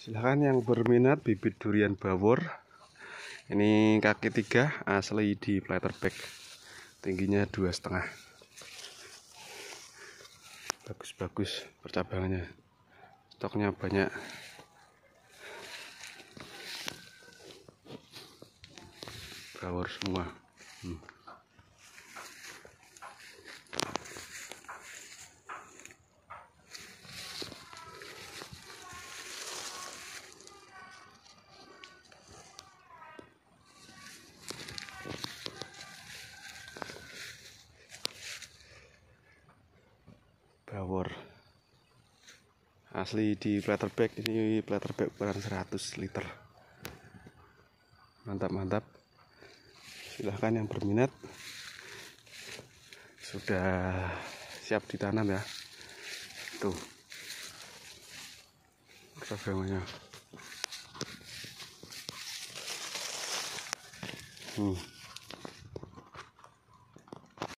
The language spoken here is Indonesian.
silahkan yang berminat bibit durian bawor ini kaki tiga asli di plater bag tingginya dua setengah bagus-bagus percabangannya stoknya banyak bawor semua hmm. Bawor asli di platter bag ini platter bag ukuran 100 liter mantap mantap silahkan yang berminat sudah siap ditanam ya tuh programnya hmm.